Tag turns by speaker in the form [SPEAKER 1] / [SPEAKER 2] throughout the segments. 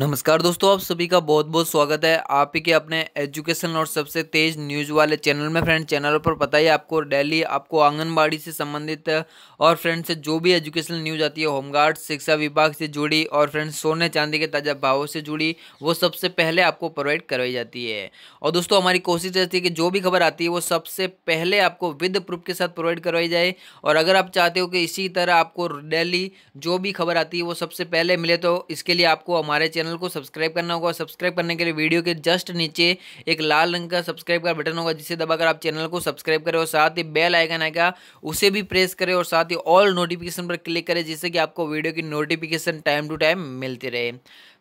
[SPEAKER 1] नमस्कार दोस्तों आप सभी का बहुत बहुत स्वागत है आप ही के अपने एजुकेशन और सबसे तेज न्यूज़ वाले चैनल में फ्रेंड चैनल पर पता ही आपको डेली आपको आंगनबाड़ी से संबंधित और फ्रेंड से जो भी एजुकेशनल न्यूज़ आती है होमगार्ड शिक्षा विभाग से जुड़ी और फ्रेंड सोने चांदी के ताज़ा भावों से जुड़ी वो सबसे पहले आपको प्रोवाइड करवाई जाती है और दोस्तों हमारी कोशिश रहती है कि जो भी खबर आती है वो सबसे पहले आपको विद प्रूफ के साथ प्रोवाइड करवाई जाए और अगर आप चाहते हो कि इसी तरह आपको डेली जो भी खबर आती है वो सबसे पहले मिले तो इसके लिए आपको हमारे चैनल चैनल को सब्सक्राइब करना होगा सब्सक्राइब करने के लिए वीडियो के जस्ट नीचे एक लाल रंग का सब्सक्राइब का बटन होगा जिसे दबाकर आप चैनल को सब्सक्राइब करें और साथ ही बेल आइकन आएगा उसे भी प्रेस करें और साथ ही ऑल नोटिफिकेशन पर क्लिक करें जिससे कि आपको वीडियो की नोटिफिकेशन टाइम टू टाइम मिलती रहे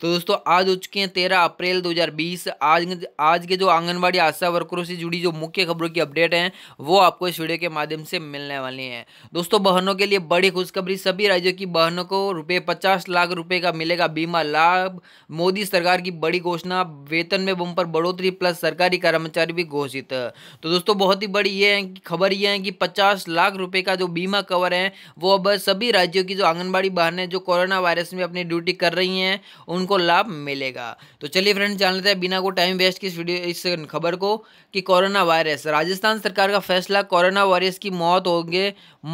[SPEAKER 1] तो दोस्तों आज हो चुके हैं तेरह अप्रैल 2020 आज आज के जो आंगनबाड़ी आशा वर्करों से जुड़ी जो मुख्य खबरों की अपडेट हैं वो आपको इस वीडियो के माध्यम से मिलने वाली हैं दोस्तों बहनों के लिए बड़ी खुशखबरी सभी राज्यों की बहनों को रुपये पचास लाख रुपये का मिलेगा बीमा लाभ मोदी सरकार की बड़ी घोषणा वेतन में बम पर बढ़ोतरी प्लस सरकारी कर्मचारी भी घोषित तो दोस्तों बहुत ही बड़ी ये है खबर ये है कि पचास लाख रुपये का जो बीमा कवर है वो अब सभी राज्यों की जो आंगनबाड़ी बहनें जो कोरोना वायरस में अपनी ड्यूटी कर रही हैं उन उनको लाभ मिलेगा तो चलिए फ्रेंड जान लेते हैं बिना को टाइम वेस्ट की इस वीडियो इस खबर को कि कोरोना वायरस राजस्थान सरकार का फैसला कोरोना वायरस की मौत होंगे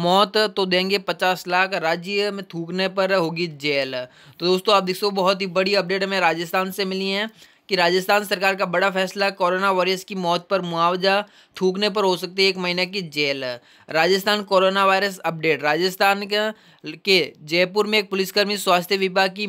[SPEAKER 1] मौत तो देंगे पचास लाख राज्य में थूकने पर होगी जेल तो दोस्तों आप देखो बहुत ही बड़ी अपडेट हमें राजस्थान से मिली है कि राजस्थान सरकार का बड़ा फैसला कोरोना वायरस की मौत पर मुआवजा थूकने पर हो सकती है एक महीने की jail Rajasthan corona virus update Rajasthan के जयपुर में एक पुलिसकर्मी स्वास्थ्य विभाग की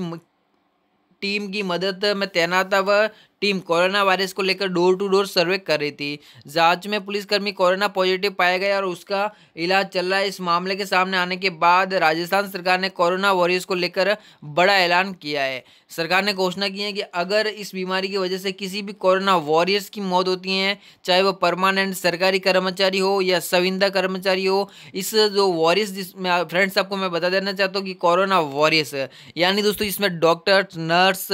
[SPEAKER 1] टीम की मदद में तैनात था वह टीम कोरोना वायरस को लेकर डोर टू डोर सर्वे कर रही थी जांच में पुलिसकर्मी कोरोना पॉजिटिव पाया गया और उसका इलाज चल रहा है इस मामले के सामने आने के बाद राजस्थान सरकार ने कोरोना वॉरियर्स को लेकर बड़ा ऐलान किया है सरकार ने घोषणा की है कि अगर इस बीमारी की वजह से किसी भी कोरोना वॉरियर्स की मौत होती है चाहे वह परमानेंट सरकारी कर्मचारी हो या सविंदा कर्मचारी हो इस जो वॉरियर्स जिसमें फ्रेंड्स आपको मैं बता देना चाहता हूँ कि कोरोना वॉरियर्स यानी दोस्तों इसमें डॉक्टर्स नर्स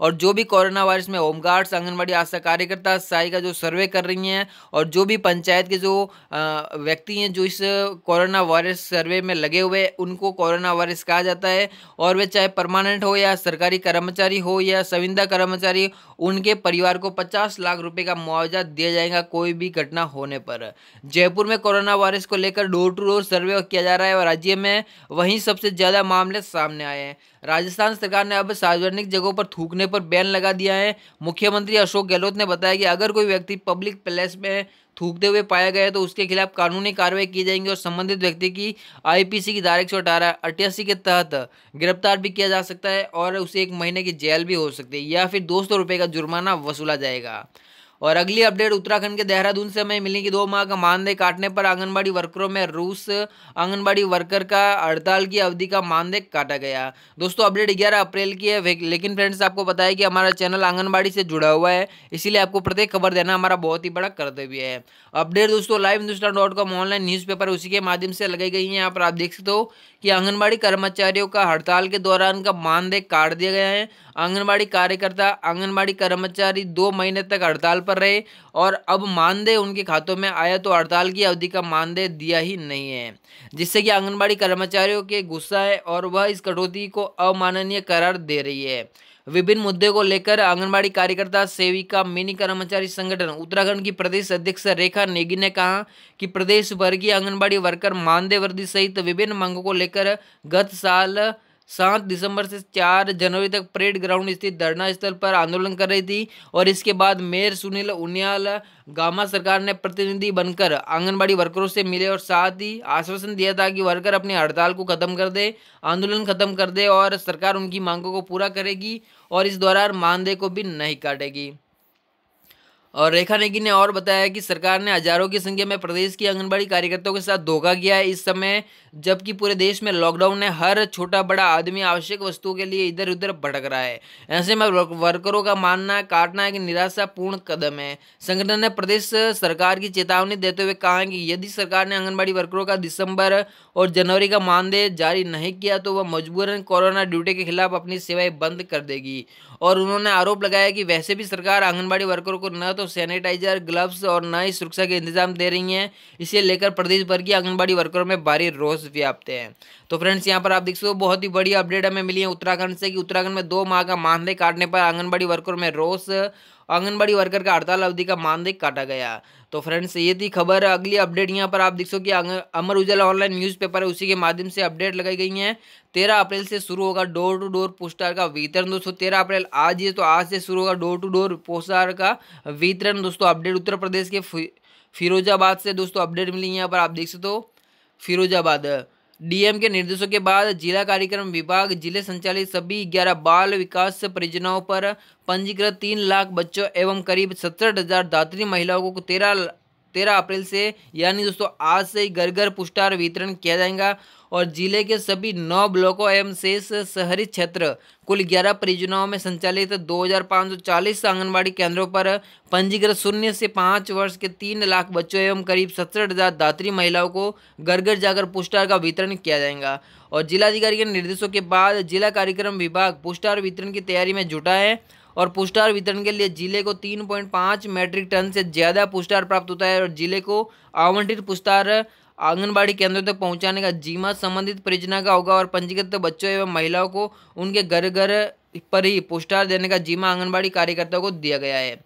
[SPEAKER 1] और जो भी कोरोना वायरस में होम गार्ड्स आंगनबाड़ी आशा कार्यकर्ता साई का जो सर्वे कर रही हैं और जो भी पंचायत के जो व्यक्ति हैं जो इस कोरोना वायरस सर्वे में लगे हुए उनको कोरोना वायरस कहा जाता है और वे चाहे परमानेंट हो या सरकारी कर्मचारी हो या संविंदा कर्मचारी उनके परिवार को पचास लाख रुपये का मुआवजा दिया जाएगा कोई भी घटना होने पर जयपुर में कोरोना वायरस को लेकर डोर टू डोर सर्वे किया जा रहा है और राज्य में वहीं सबसे ज़्यादा मामले सामने आए हैं राजस्थान सरकार ने अब सार्वजनिक जगहों पर थूकने पर बैन लगा दिया है मुख्यमंत्री अशोक गहलोत ने बताया कि अगर कोई व्यक्ति पब्लिक प्लेस में थूकते हुए पाया गया तो उसके खिलाफ कानूनी कार्रवाई की जाएगी और संबंधित व्यक्ति की आईपीसी की धारा एक सौ अठारह अट्ठासी के तहत गिरफ्तार भी किया जा सकता है और उसे एक महीने की जेल भी हो सकती है या फिर दो सौ रुपये का जुर्माना वसूला जाएगा और अगली अपडेट उत्तराखंड के देहरादून से हमें मिली कि दो माह का मानदेय काटने पर आंगनबाड़ी वर्करों में रूस आंगनबाड़ी वर्कर का हड़ताल की अवधि का मानदेय काटा गया दोस्तों अपडेट ग्यारह अप्रैल की है लेकिन फ्रेंड्स आपको बताया कि हमारा चैनल आंगनबाड़ी से जुड़ा हुआ है इसीलिए आपको प्रत्येक खबर देना हमारा बहुत ही बड़ा कर्तव्य है अपडेट दोस्तों live Hindustan dot com online newspaper उसी के माध्यम से लगाई गई है यहाँ पर आप देख सकते हो कि आंगनबाड़ी कर्मचारियों का हड़ताल के दौरान का मानदेय काट दिया गया है आंगनबाड़ी कार्यकर्ता आंगनबाड़ी कर्मचारी दो महीने तक हड़ताल पर रहे और अब मानदेय उनके खातों में आया तो हड़ताल की अवधि का मानदेय दिया ही नहीं है जिससे कि आंगनबाड़ी कर्मचारियों के गुस्सा है और वह इस कटौती को अमाननीय करार दे रही है विभिन्न मुद्दे को लेकर आंगनबाड़ी कार्यकर्ता सेविका मिनी कर्मचारी संगठन उत्तराखंड की प्रदेश अध्यक्ष रेखा नेगी ने कहा कि प्रदेश भर की आंगनबाड़ी वर्कर मानदेय वृद्धि सहित विभिन्न मांगों को लेकर गत साल सात दिसंबर से चार जनवरी तक परेड ग्राउंड स्थित धरना स्थल पर आंदोलन कर रही थी और इसके बाद मेयर सुनील उनियाल गामा सरकार ने प्रतिनिधि बनकर आंगनबाड़ी वर्करों से मिले और साथ ही आश्वासन दिया था कि वर्कर अपनी हड़ताल को खत्म कर दे आंदोलन खत्म कर दे और सरकार उनकी मांगों को पूरा करेगी और इस दौरान मानदेय को भी नहीं काटेगी और रेखा नेगी ने और बताया कि सरकार ने हजारों की संख्या में प्रदेश की आंगनबाड़ी कार्यकर्ताओं के साथ धोखा किया है इस समय जबकि पूरे देश में लॉकडाउन है हर छोटा बड़ा आदमी आवश्यक वस्तुओं के लिए इधर उधर भटक रहा है ऐसे में वर्करों का मानना काटना एक निराशापूर्ण कदम है संगठन ने प्रदेश सरकार की चेतावनी देते हुए कहा है कि यदि सरकार ने आंगनबाड़ी वर्करों का दिसंबर और जनवरी का मानदेय जारी नहीं किया तो वह मजबूरन कोरोना ड्यूटी के खिलाफ अपनी सेवाएं बंद कर देगी और उन्होंने आरोप लगाया कि वैसे भी सरकार आंगनबाड़ी वर्करों को न तो सैनिटाइजर ग्लव्स और न ही सुरक्षा के इंतजाम दे रही है इसे लेकर प्रदेश भर की आंगनबाड़ी वर्करों में भारी रोष व्याप्त है तो फ्रेंड्स यहाँ पर आप देख सकते हो बहुत ही बड़ी अपडेट हमें मिली है उत्तराखंड से कि उत्तराखंड में दो माह का मानदेय काटने पर आंगनबाड़ी वर्कर में रोस आंगनबाड़ी वर्कर का हड़ताल अवधि का मानदेय काटा गया तो फ्रेंड्स ये थी खबर अगली अपडेट यहाँ पर आप देख सो कि अमर उजाला ऑनलाइन न्यूज़पेपर है उसी के माध्यम से अपडेट लगाई गई है तेरह अप्रैल से शुरू होगा डोर टू डोर पोस्टर का वितरण दोस्तों तेरह अप्रैल आज ये तो आज से शुरू होगा डोर टू डोर पोस्टर का वितरण दोस्तों अपडेट उत्तर प्रदेश के फिरोजाबाद से दोस्तों अपडेट मिली यहाँ पर आप देख सकते हो फिरोजाबाद डीएम के निर्देशों के बाद जिला कार्यक्रम विभाग जिले संचालित सभी ग्यारह बाल विकास परियोजनाओं पर पंजीकृत तीन लाख बच्चों एवं करीब सत्तर हजार धात्री महिलाओं को तेरह तेरह अप्रैल से यानी दोस्तों आज से ही घर घर पुष्टार वितरण किया जाएगा और जिले के सभी नौ ब्लॉकों एवं शेष शहरी क्षेत्र कुल ग्यारह परियोजनाओं में संचालित 2540 आंगनबाड़ी केंद्रों पर पंजीकृत शून्य से पाँच वर्ष के तीन लाख बच्चों एवं करीब सत्तर हज़ार दात्री महिलाओं को घर घर जाकर पुस्टार का वितरण किया जाएगा और जिलाधिकारी के निर्देशों के बाद जिला कार्यक्रम विभाग पुस्टार वितरण की तैयारी में जुटा है और पुस्टार वितरण के लिए जिले को 3.5 मैट्रिक टन से ज़्यादा पुस्टार प्राप्त होता है और जिले को आवंटित पुस्तार आंगनबाड़ी केंद्रों तक पहुंचाने का जीमा संबंधित परियोजना का होगा और पंजीकृत बच्चों एवं महिलाओं को उनके घर घर पर ही पोस्टार देने का जीमा आंगनबाड़ी कार्यकर्ताओं को दिया गया है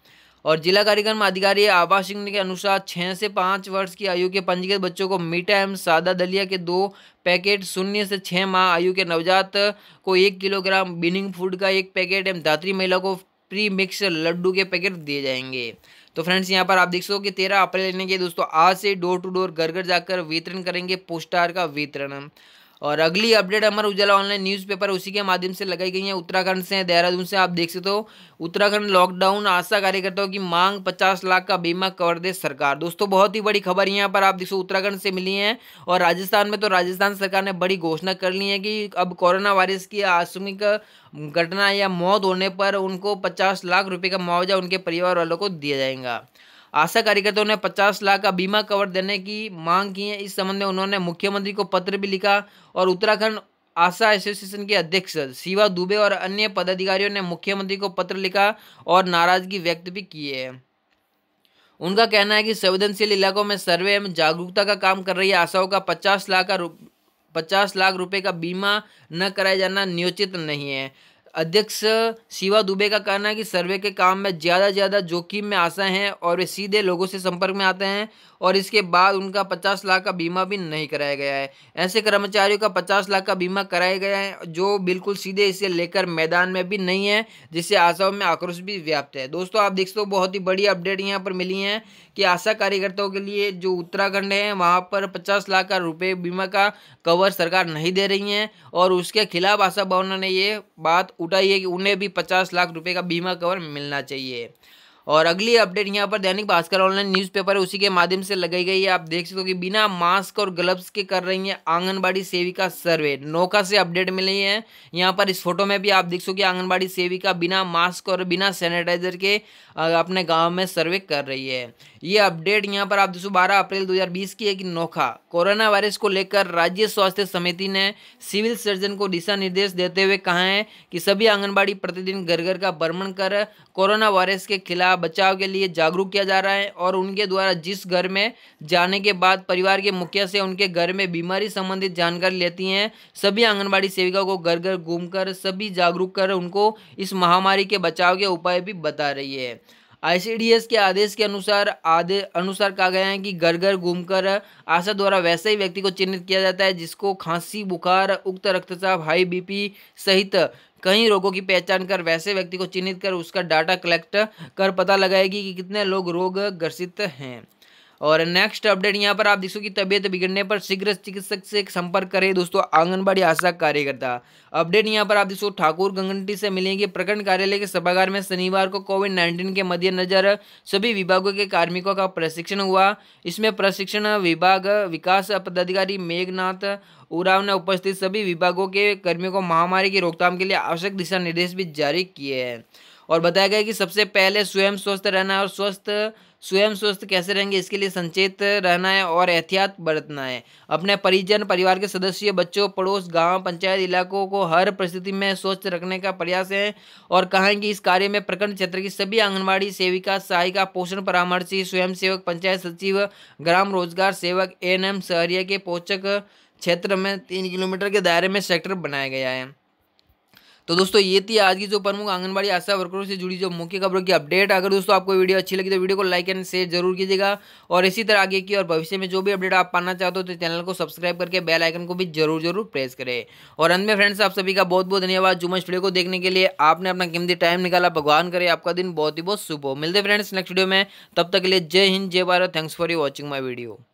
[SPEAKER 1] और जिला कार्यक्रम अधिकारी आवास सिंह के अनुसार छः से पाँच वर्ष की आयु के पंजीकृत बच्चों को मीठा एवं सादा दलिया के दो पैकेट शून्य से छः माह आयु के नवजात को एक किलोग्राम बिनिंग फूड का एक पैकेट एवं धात्री महिला को प्री मिक्स लड्डू के पैकेट दिए जाएंगे तो फ्रेंड्स यहाँ पर आप देख सको कि तेरह अप्रैल लेने के दोस्तों आज से डोर टू डोर घर घर जाकर वितरण करेंगे पोस्टार का वितरण और अगली update Amar Ujala online newspaper उसी के माध्यम से लगाई गई है उत्तराखंड से देहरादून से आप देख सकते हो उत्तराखंड लॉकडाउन आशा कार्यकर्ताओं की मांग पचास लाख का बीमा कवर दे सरकार दोस्तों बहुत ही बड़ी खबर यहाँ पर आप देख उत्तराखंड से मिली है और राजस्थान में तो राजस्थान सरकार ने बड़ी घोषणा कर ली है कि अब कोरोना वायरस की आसमिक घटना या मौत होने पर उनको पचास लाख रुपये का मुआवजा उनके परिवार वालों को दिया जाएगा आशा कार्यकर्ताओं ने पचास लाख का बीमा कवर देने की मांग की है इस संबंध में उन्होंने मुख्यमंत्री को पत्र भी लिखा और उत्तराखंड आशा एसोसिएशन के अध्यक्ष शिवा दुबे और अन्य पदाधिकारियों ने मुख्यमंत्री को पत्र लिखा और नाराजगी व्यक्त भी की है उनका कहना है कि संवेदनशील इलाकों में सर्वे एवं जागरूकता का काम कर रही आशाओं का पचास लाख का पचास लाख रुपए का बीमा न कराया जाना नियोजित नहीं है अध्यक्ष शिवा दुबे का कहना है कि सर्वे के काम में ज़्यादा से ज़्यादा जोखिम में आशा हैं और वे सीधे लोगों से संपर्क में आते हैं और इसके बाद उनका पचास लाख का बीमा भी नहीं कराया गया है ऐसे कर्मचारियों का पचास लाख का बीमा कराया गया है जो बिल्कुल सीधे इसे लेकर मैदान में भी नहीं है जिससे आशाओं में आक्रोश भी व्याप्त है दोस्तों आप देख सकते हो बहुत ही बड़ी अपडेट यहाँ पर मिली है कि आशा कार्यकर्ताओं के लिए जो उत्तराखंड है वहाँ पर पचास लाख का रुपये बीमा का कवर सरकार नहीं दे रही है और उसके खिलाफ आशा भवन ने ये बात उठाई है कि उन्हें भी पचास लाख रुपये का बीमा कवर मिलना चाहिए और अगली अपडेट यहाँ पर दैनिक भास्कर ऑनलाइन न्यूज़पेपर है उसी के माध्यम से लगाई गई है आप देख सकते हो कि बिना मास्क और ग्लव्स के कर रही है आंगनबाड़ी सेविका सर्वे नौका से अपडेट रही है यहाँ पर इस फोटो में भी आप देख सको कि आंगनबाड़ी सेविका बिना मास्क और बिना सैनिटाइजर के अपने गाँव में सर्वे कर रही है ये अपडेट यहाँ पर आप दोस्तों बारह अप्रैल 2020 की एक नोखा कोरोना वायरस को लेकर राज्य स्वास्थ्य समिति ने सिविल सर्जन को दिशा निर्देश देते हुए कहा है कि सभी आंगनबाड़ी प्रतिदिन घर घर का भ्रमण कर कोरोना वायरस के खिलाफ बचाव के लिए जागरूक किया जा रहा है और उनके द्वारा जिस घर में जाने के बाद परिवार के मुखिया से उनके घर में बीमारी संबंधित जानकारी लेती हैं सभी आंगनबाड़ी सेविका को घर घर घूम सभी जागरूक कर उनको इस महामारी के बचाव के उपाय भी बता रही है आईसीडीएस के आदेश के अनुसार आदे अनुसार कहा गया है कि घर घर घूमकर आशा द्वारा वैसे ही व्यक्ति को चिन्हित किया जाता है जिसको खांसी बुखार उक्त रक्तचाप हाई बीपी सहित कई रोगों की पहचान कर वैसे व्यक्ति को चिन्हित कर उसका डाटा कलेक्ट कर पता लगाएगी कि कितने लोग रोग ग्रसित हैं और नेक्स्ट अपडेट यहाँ पर आप देख सकते तबियत बिगड़ने पर शीघ्र चिकित्सक से संपर्क करें दोस्तों आंगनबाड़ी आशा कार्यकर्ता अपडेट यहाँ पर आप देख ठाकुर गंगनटी से मिलेंगे प्रखंड कार्यालय के सभागार में शनिवार को कोविड नाइन्टीन के मद्देनजर सभी विभागों के कार्मिकों का प्रशिक्षण हुआ इसमें प्रशिक्षण विभाग विकास पदाधिकारी मेघनाथ उराव ने उपस्थित सभी विभागों के कर्मियों को महामारी की रोकथाम के लिए आवश्यक दिशा निर्देश भी जारी किए हैं और बताया गया कि सबसे पहले स्वयं स्वस्थ रहना और स्वस्थ स्वयं स्वस्थ कैसे रहेंगे इसके लिए संचेत रहना है और एहतियात बरतना है अपने परिजन परिवार के सदस्य बच्चों पड़ोस गांव पंचायत इलाकों को हर परिस्थिति में स्वस्थ रखने का प्रयास है और कहा कि इस कार्य में प्रखंड क्षेत्र की सभी आंगनबाड़ी सेविका सहायिका पोषण परामर्शी सेवक पंचायत सचिव ग्राम रोजगार सेवक एन एम सहरिया के पोषक क्षेत्र में तीन किलोमीटर के दायरे में सेक्टर बनाया गया है तो दोस्तों ये थी आज की जो प्रमुख आंगनबाड़ी आशा वर्करों से जुड़ी जो मुख्य खबरों की अपडेट अगर दोस्तों आपको वीडियो अच्छी लगी तो वीडियो को लाइक एंड शेयर जरूर कीजिएगा और इसी तरह आगे की और भविष्य में जो भी अपडेट आप पाना चाहते हो तो चैनल को सब्सक्राइब करके बेल आइकन को भी जरूर जरूर प्रेस करें और अंत में फ्रेंड्स आप सभी का बहुत बहुत धन्यवाद जुम्मन वीडियो को देखने के लिए आपने अपना कीमती टाइम निकाला भगवान करे आपका दिन बहुत ही बहुत शुभ हो मिलते फ्रेंड्स नेक्स्ट वीडियो में तब तक के लिए जय हिंद जय Bharat thanks for you watching my video